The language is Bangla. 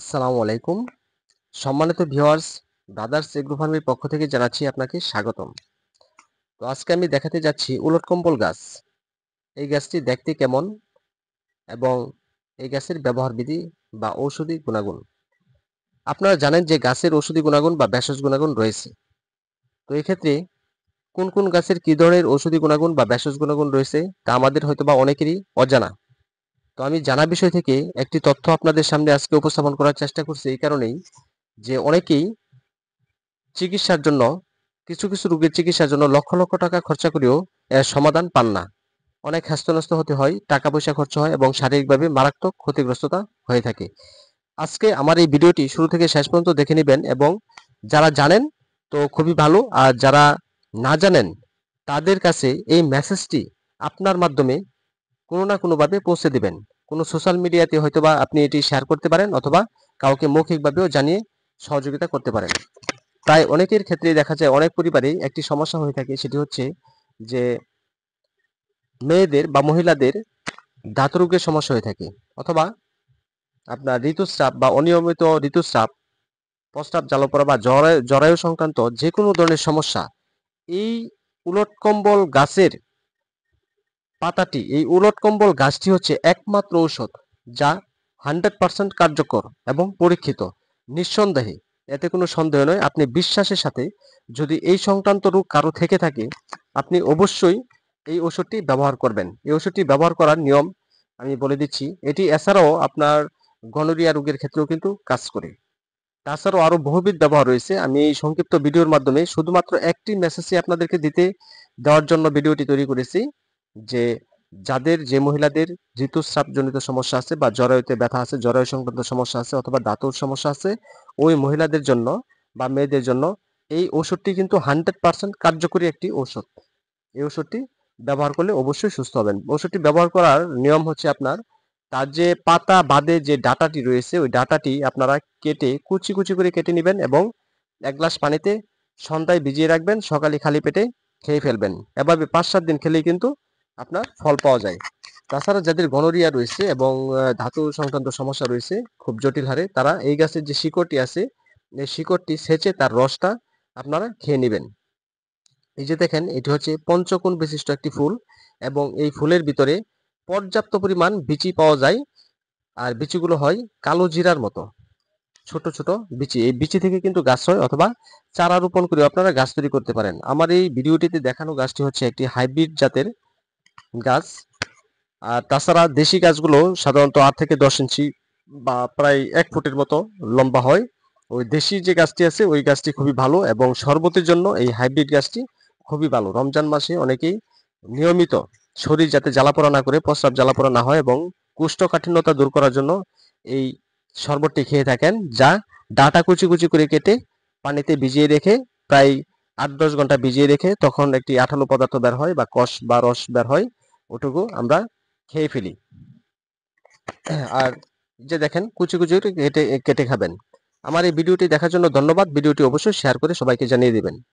আসসালামু আলাইকুম সম্মানিত ভিউয়ার্স ব্রাদার্স এগ্রো ফার্মের পক্ষ থেকে জানাচ্ছি আপনাকে স্বাগতম তো আজকে আমি দেখাতে যাচ্ছি উলটকম্বল গাছ এই গাছটি দেখতে কেমন এবং এই গাছের ব্যবহার বিধি বা ঔষধি গুণাগুণ আপনারা জানেন যে গাছের ঔষধি গুণাগুণ বা ভেষজ গুণাগুণ রয়েছে তো এক্ষেত্রে কোন কোন গাছের কী ধরনের ঔষধি গুণাগুণ বা ভেষজ গুণাগুণ রয়েছে তা আমাদের হয়তো বা অনেকেরই অজানা তো আমি জানা বিষয় থেকে একটি তথ্য আপনাদের সামনে আজকে উপস্থাপন করার চেষ্টা করছি এই কারণেই যে অনেকেই চিকিৎসার জন্য কিছু কিছু রোগের চিকিৎসার জন্য লক্ষ লক্ষ টাকা খরচা করেও এর সমাধান পান না অনেক হ্যাস্তন্যস্ত হতে হয় টাকা পয়সা খরচ হয় এবং শারীরিকভাবে মারাত্মক ক্ষতিগ্রস্ততা হয়ে থাকে আজকে আমার এই ভিডিওটি শুরু থেকে শেষ পর্যন্ত দেখে নেবেন এবং যারা জানেন তো খুবই ভালো আর যারা না জানেন তাদের কাছে এই মেসেজটি আপনার মাধ্যমে কোনো না কোনোভাবে পৌঁছে দিবেন কোনো সোশ্যাল মিডিয়াতে হয়তোবা আপনি এটি শেয়ার করতে পারেন অথবা কাউকে মৌখিকভাবেও জানিয়ে সহযোগিতা করতে পারেন তাই অনেকের ক্ষেত্রে দেখা যায় অনেক পরিবারেই একটি সমস্যা হয়ে থাকে সেটি হচ্ছে যে মেয়েদের বা মহিলাদের ধাতরোগের সমস্যা হয়ে থাকে অথবা আপনার ঋতুস্রাব বা অনিয়মিত ঋতুস্রাব প্রস্রাব জালপরা বা জরায়ু সংক্রান্ত যে কোনো ধরনের সমস্যা এই উলটকম্বল গাছের পাতাটি এই উলট কম্বল গাছটি হচ্ছে একমাত্র ঔষধ যা হান্ড্রেড পার্সেন্ট কার্যকর এবং পরীক্ষিত নিঃসন্দেহে এতে কোনো সন্দেহ নয় আপনি বিশ্বাসের সাথে যদি এই সংক্রান্ত রোগ কারো থেকে থাকে আপনি অবশ্যই এই ওষুধটি ব্যবহার করবেন এই ওষুধটি ব্যবহার করার নিয়ম আমি বলে দিচ্ছি এটি এছাড়াও আপনার গনোরিয়া রোগের ক্ষেত্রেও কিন্তু কাজ করে তাছাড়াও আরও বহুবিধ ব্যবহার রয়েছে আমি এই সংক্ষিপ্ত ভিডিওর মাধ্যমে শুধুমাত্র একটি মেসেজই আপনাদেরকে দিতে দেওয়ার জন্য ভিডিওটি তৈরি করেছি যে যাদের যে মহিলাদের ঋতুস্রাবজনিত সমস্যা আছে বা জরায়ুতে ব্যথা আছে জরায়ু সংক্রান্ত সমস্যা আছে অথবা দাঁতর সমস্যা আছে ওই মহিলাদের জন্য বা মেয়েদের জন্য এই ওষুধটি কিন্তু হান্ড্রেড পার্সেন্ট কার্যকরী একটি ওষুধ এই ওষুধটি ব্যবহার করলে অবশ্যই সুস্থ হবেন ওষুধটি ব্যবহার করার নিয়ম হচ্ছে আপনার তার যে পাতা বাদে যে ডাটাটি রয়েছে ওই ডাটাটি আপনারা কেটে কুচি কুচি করে কেটে নেবেন এবং এক গ্লাস পানিতে সন্ধ্যায় ভিজিয়ে রাখবেন সকালে খালি পেটে খেয়ে ফেলবেন এভাবে পাঁচ সাত দিন খেলেই কিন্তু আপনার ফল পাওয়া যায় তাছাড়া যাদের গনোরিয়া রয়েছে এবং ধাতু সংক্রান্ত সমস্যা রয়েছে খুব জটিল হারে তারা এই গাছের যে শিকড়টি আছে এই শিকড়টি সেচে তার রসটা আপনারা খেয়ে নেবেন এই যে দেখেন এটি হচ্ছে পঞ্চকোণ বিশিষ্ট একটি ফুল এবং এই ফুলের ভিতরে পর্যাপ্ত পরিমাণ বিচি পাওয়া যায় আর বিচিগুলো হয় কালো জিরার মতো ছোট ছোট বিচি এই বিচি থেকে কিন্তু গাছ হয় অথবা চারা রোপণ করে আপনারা গাছ তৈরি করতে পারেন আমার এই ভিডিওটিতে দেখানো গাছটি হচ্ছে একটি হাইব্রিড জাতের গাছ আর তাছাড়া দেশি গাছগুলো সাধারণত আট থেকে দশ ইঞ্চি বা প্রায় এক ফুটের মতো লম্বা হয় ওই দেশি যে গাছটি আছে ওই গাছটি খুবই ভালো এবং শরবতের জন্য এই হাইব্রিড গাছটি খুবই ভালো রমজান মাসে অনেকেই নিয়মিত শরীর যাতে জ্বালাপোড়া না করে প্রস্রাব জ্বালাপোড়া না হয় এবং কুষ্ঠকাঠিন্যতা দূর করার জন্য এই শরবতটি খেয়ে থাকেন যা ডাটা কুচি কুচি করে কেটে পানিতে ভিজিয়ে রেখে প্রায় আট দশ ঘন্টা ভিজিয়ে রেখে তখন একটি আঠালো পদার্থ বের হয় বা কষ বা রস বের হয় ওটুকু আমরা খেয়ে ফেলি আর যে দেখেন কুচি কুচি কেটে কেটে খাবেন আমার এই ভিডিওটি দেখার জন্য ধন্যবাদ ভিডিওটি অবশ্যই শেয়ার করে সবাইকে জানিয়ে দেবেন